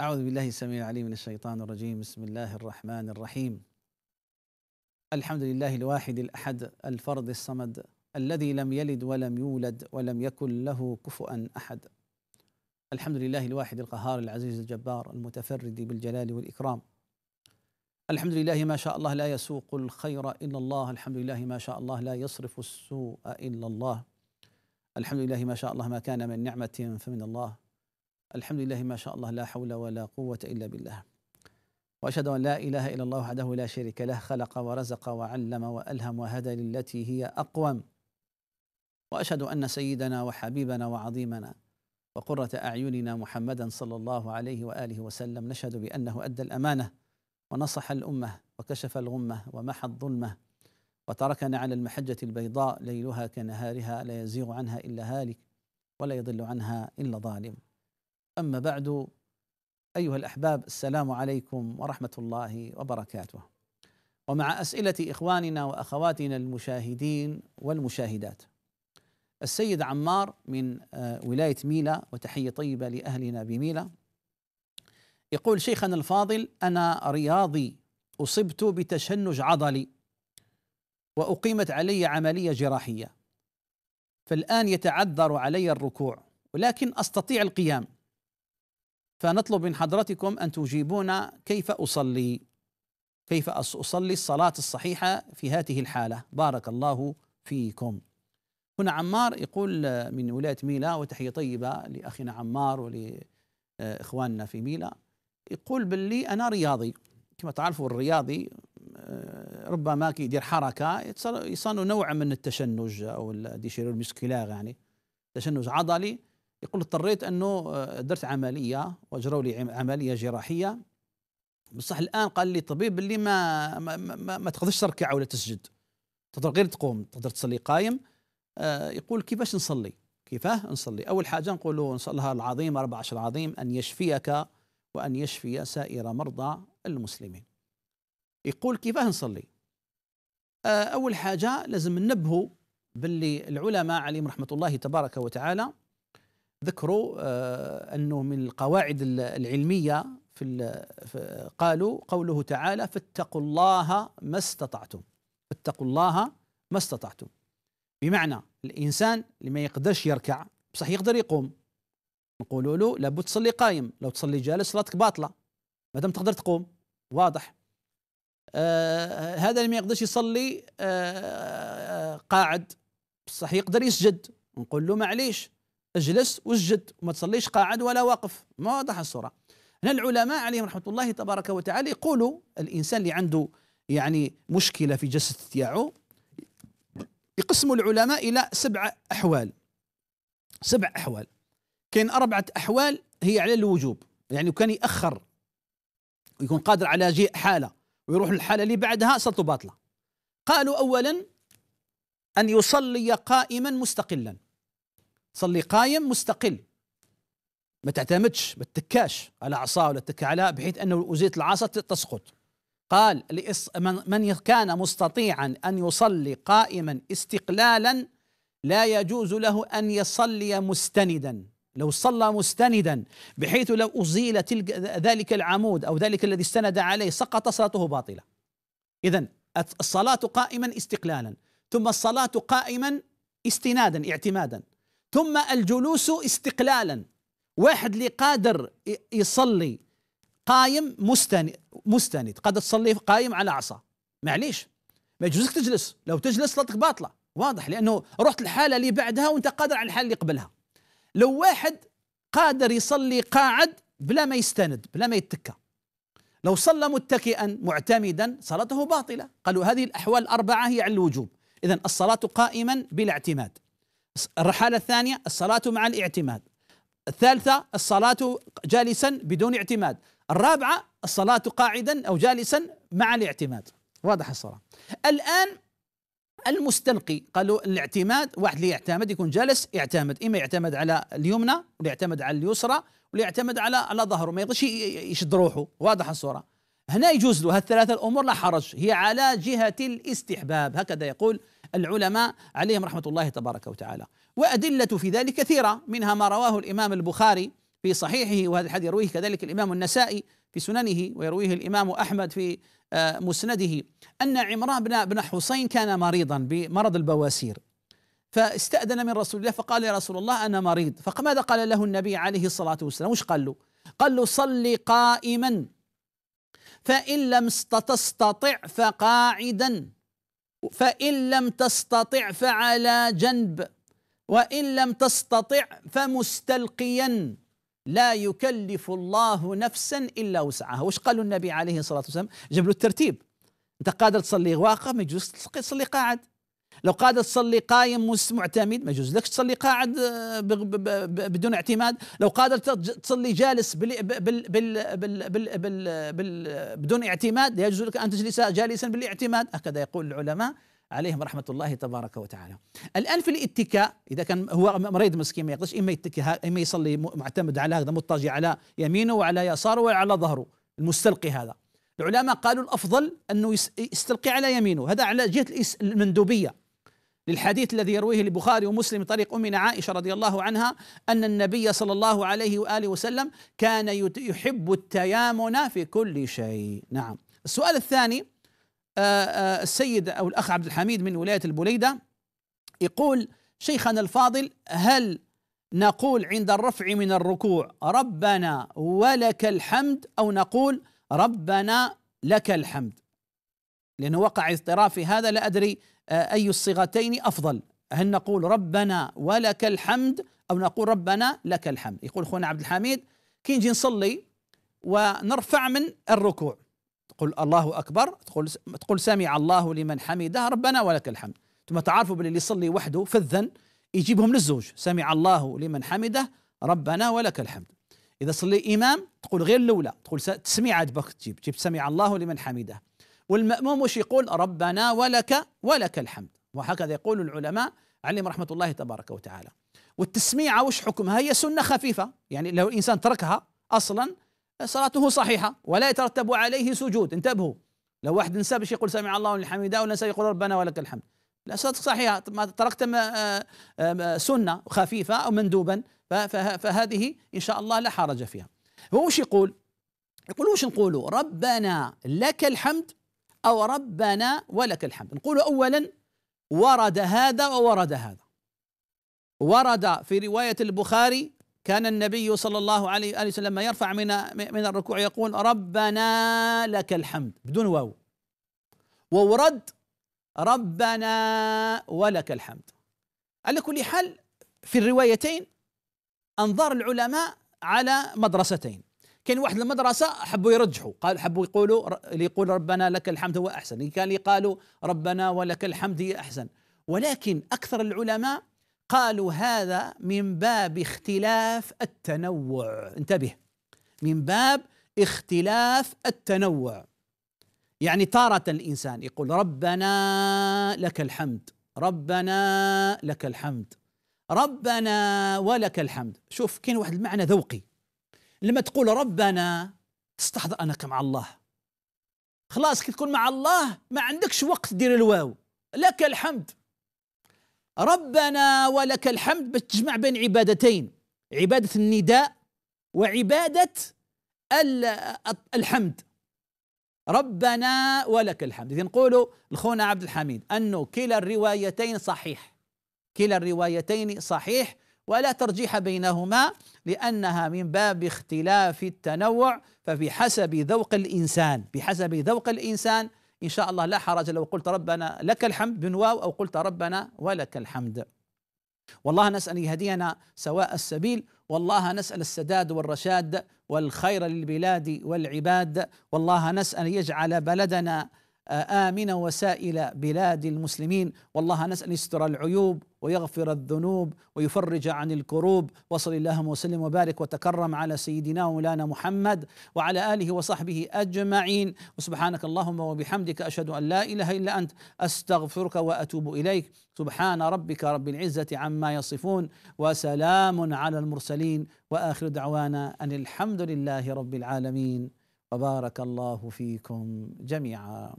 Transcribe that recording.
أعوذ بالله السميع العليم من الشيطان الرجيم بسم الله الرحمن الرحيم الحمد لله الواحد الأحد الفرد الصمد الذي لم يلد ولم يولد ولم يكن له كفؤا أحد الحمد لله الواحد القهار العزيز الجبار المتفرد بالجلال والإكرام الحمد لله ما شاء الله لا يسوق الخير إلا الله الحمد لله ما شاء الله لا يصرف السوء إلا الله الحمد لله ما شاء الله ما كان من نعمة فمن الله الحمد لله ما شاء الله لا حول ولا قوة إلا بالله وأشهد أن لا إله إلا الله وحده لا شريك له خلق ورزق وعلم وألهم وهدى للتي هي أقوم وأشهد أن سيدنا وحبيبنا وعظيمنا وقرة أعيننا محمدا صلى الله عليه وآله وسلم نشهد بأنه أدى الأمانة ونصح الأمة وكشف الغمة ومحى الظلمة وتركنا على المحجة البيضاء ليلها كنهارها لا يزيغ عنها إلا هالك ولا يضل عنها إلا ظالم أما بعد أيها الأحباب السلام عليكم ورحمة الله وبركاته ومع أسئلة إخواننا وأخواتنا المشاهدين والمشاهدات السيد عمار من آه، ولاية ميلا وتحية طيبة لأهلنا بميلا يقول شيخنا الفاضل أنا رياضي أصبت بتشنج عضلي وأقيمت علي عملية جراحية فالآن يتعذر علي الركوع ولكن أستطيع القيام فنطلب من حضرتكم ان تجيبونا كيف اصلي؟ كيف اصلي الصلاه الصحيحه في هذه الحاله؟ بارك الله فيكم. هنا عمار يقول من ولايه ميلا وتحيه طيبه لاخينا عمار ولاخواننا في ميلا يقول باللي انا رياضي كما تعرفوا الرياضي آه، ربما كيدير حركه يصنوا نوع من التشنج او ديشيرور المسكيلاغ يعني تشنج عضلي يقول اضطريت انه آه، درت عمليه واجروا لي عمليه جراحيه بصح الان قال لي الطبيب اللي ما ما, ما, ما تقدرش تركع ولا تسجد تقدر غير تقوم تقدر تصلي قايم آه، يقول كيفاش نصلي كيفاه نصلي اول حاجه نقولوا نصلها العظيم 14 العظيم ان يشفيك وان يشفي سائر مرضى المسلمين يقول كيفاه نصلي آه، اول حاجه لازم ننبهوا باللي العلماء عليهم رحمه الله تبارك وتعالى ذكروا آه، انه من القواعد العلميه في قالوا قوله تعالى فاتقوا الله ما استطعتم فاتقوا الله ما استطعتم بمعنى الانسان اللي ما يقدرش يركع بصح يقدر يقوم نقولوا له لابد تصلي قايم لو تصلي جالس صلاتك باطله ما دام تقدر تقوم واضح آه هذا اللي ما يقدرش يصلي آه آه قاعد بصح يقدر يسجد نقول له معليش اجلس وسجد وما تصليش قاعد ولا واقف ما واضح الصورة هنا العلماء عليهم رحمة الله تبارك وتعالى يقولوا الإنسان اللي عنده يعني مشكلة في جسد تياعه يقسموا العلماء إلى سبع أحوال سبع أحوال كاين أربعة أحوال هي على الوجوب يعني كان يأخر ويكون قادر على جيء حالة ويروح للحالة اللي بعدها صلاته باطلة قالوا أولا أن يصلي قائما مستقلا صلي قايم مستقل ما تعتمدش ما تتكاش على عصا ولا تتكى على بحيث انه وزيت ازيلت العصا تسقط قال من كان مستطيعا ان يصلي قائما استقلالا لا يجوز له ان يصلي مستندا لو صلى مستندا بحيث لو ازيل تلك ذلك العمود او ذلك الذي استند عليه سقط صلاته باطله اذا الصلاه قائما استقلالا ثم الصلاه قائما استنادا اعتمادا ثم الجلوس استقلالا واحد اللي قادر يصلي قايم مستند مستند قادر تصلي قايم على عصا معليش ما يجوزك تجلس لو تجلس صلاتك باطله واضح لانه رحت الحاله اللي بعدها وانت قادر على الحاله اللي قبلها لو واحد قادر يصلي قاعد بلا ما يستند بلا ما يتكى لو صلى متكئا معتمدا صلاته باطله قالوا هذه الاحوال الاربعه هي على الوجوب اذا الصلاه قائما بلا اعتماد الحالة الثانية الصلاة مع الاعتماد الثالثة الصلاة جالسا بدون اعتماد الرابعة الصلاة قاعدا أو جالسا مع الاعتماد واضح الصلاة الآن المستلقي قالوا الاعتماد واحد اللي يعتمد يكون جالس يعتمد إما يعتمد على اليمنى ولا يعتمد على اليسرى ولا يعتمد على على ظهره ما يقدرش يشد روحه واضح الصورة هنا يجوز له هالثلاثة الأمور لا حرج هي على جهة الاستحباب هكذا يقول العلماء عليهم رحمه الله تبارك وتعالى وادله في ذلك كثيره منها ما رواه الامام البخاري في صحيحه وهذا الحديث يرويه كذلك الامام النسائي في سننه ويرويه الامام احمد في آه، مسنده ان عمران بن بن حسين كان مريضا بمرض البواسير فاستأذن من رسول الله فقال يا رسول الله أنا مريض فماذا قال له النبي عليه الصلاة والسلام وش قال له قال له صل قائما فإن لم تستطع فقاعدا فإن لم تستطع فعلى جنب وإن لم تستطع فمستلقيا لا يكلف الله نفسا إلا وسعها وش قالوا النبي عليه الصلاة والسلام جاب له الترتيب أنت قادر تصلي واقف ما يجوز تصلي قاعد لو قاعد تصلي قايم معتمد ما يجوز لك تصلي قاعد آه، بدون اعتماد لو قادر تصلي جالس بال بال بال بال بال بال بال بدون اعتماد لا يجوز لك ان تجلس جالسا بالاعتماد هكذا يقول العلماء عليهم رحمة الله تبارك وتعالى الآن في الاتكاء إذا كان هو مريض مسكين ما يقدرش إما يتكي إما يصلي معتمد على هذا مضطجع على يمينه وعلى يساره وعلى ظهره المستلقي هذا العلماء قالوا الأفضل أنه يستلقي على يمينه هذا على جهة المندوبية للحديث الذي يرويه البخاري ومسلم طريق امنا عائشه رضي الله عنها ان النبي صلى الله عليه واله وسلم كان يحب التيامن في كل شيء، نعم. السؤال الثاني آه، آه، السيد او الاخ عبد الحميد من ولايه البليده يقول شيخنا الفاضل هل نقول عند الرفع من الركوع ربنا ولك الحمد او نقول ربنا لك الحمد؟ لانه وقع اضطراب في هذا لا ادري آه، أي الصيغتين أفضل هل نقول ربنا ولك الحمد أو نقول ربنا لك الحمد يقول أخونا عبد الحميد كي نجي نصلي ونرفع من الركوع تقول الله أكبر تقول, تقول سمع الله لمن حمده ربنا ولك الحمد ثم تعرفوا باللي يصلي وحده فذا يجيبهم للزوج سمع الله لمن حمده ربنا ولك الحمد إذا صلي إمام تقول غير الأولى تقول تسميعات بك تجيب تجيب سمع الله لمن حمده والمأموم وش يقول ربنا ولك ولك الحمد وهكذا يقول العلماء عليهم رحمة الله تبارك وتعالى والتسميعة وش حكمها هي سنة خفيفة يعني لو الإنسان تركها أصلا صلاته صحيحة ولا يترتب عليه سجود انتبهوا لو واحد نسى باش يقول سمع الله الحمد ولا ونسى يقول ربنا ولك الحمد لا صلاتك صحيحة ما تركت سنة خفيفة أو مندوبا فهذه إن شاء الله لا حرج فيها هو وش يقول يقول وش نقولوا ربنا لك الحمد أو ربنا ولك الحمد نقول أولا ورد هذا وورد هذا ورد في رواية البخاري كان النبي صلى الله عليه وآله وسلم لما يرفع من من الركوع يقول ربنا لك الحمد بدون واو وورد ربنا ولك الحمد على كل حال في الروايتين أنظار العلماء على مدرستين كان واحد المدرسة حبوا يرجحوا قال حبوا يقولوا اللي يقول ربنا لك الحمد هو أحسن اللي كان اللي قالوا ربنا ولك الحمد هي أحسن ولكن أكثر العلماء قالوا هذا من باب اختلاف التنوع انتبه من باب اختلاف التنوع يعني تارة الإنسان يقول ربنا لك الحمد ربنا لك الحمد ربنا ولك الحمد شوف كاين واحد المعنى ذوقي لما تقول ربنا تستحضر انك مع الله خلاص كي تكون مع الله ما عندكش وقت دير الواو لك الحمد ربنا ولك الحمد بتجمع بين عبادتين عباده النداء وعباده الحمد ربنا ولك الحمد إذن نقول لخونا عبد الحميد أنه كلا الروايتين صحيح كلا الروايتين صحيح ولا ترجيح بينهما لأنها من باب اختلاف التنوع فبحسب ذوق الإنسان بحسب ذوق الإنسان إن شاء الله لا حرج لو قلت ربنا لك الحمد بنواو أو قلت ربنا ولك الحمد والله نسأل يهدينا سواء السبيل والله نسأل السداد والرشاد والخير للبلاد والعباد والله نسأل يجعل بلدنا آمنا وسائل بلاد المسلمين والله نسأل يستر العيوب ويغفر الذنوب ويفرج عن الكروب وصل اللهم وسلم وبارك وتكرم على سيدنا مولانا محمد وعلى آله وصحبه أجمعين وسبحانك اللهم وبحمدك أشهد أن لا إله إلا أنت أستغفرك وأتوب إليك سبحان ربك رب العزة عما يصفون وسلام على المرسلين وآخر دعوانا أن الحمد لله رب العالمين وبارك الله فيكم جميعا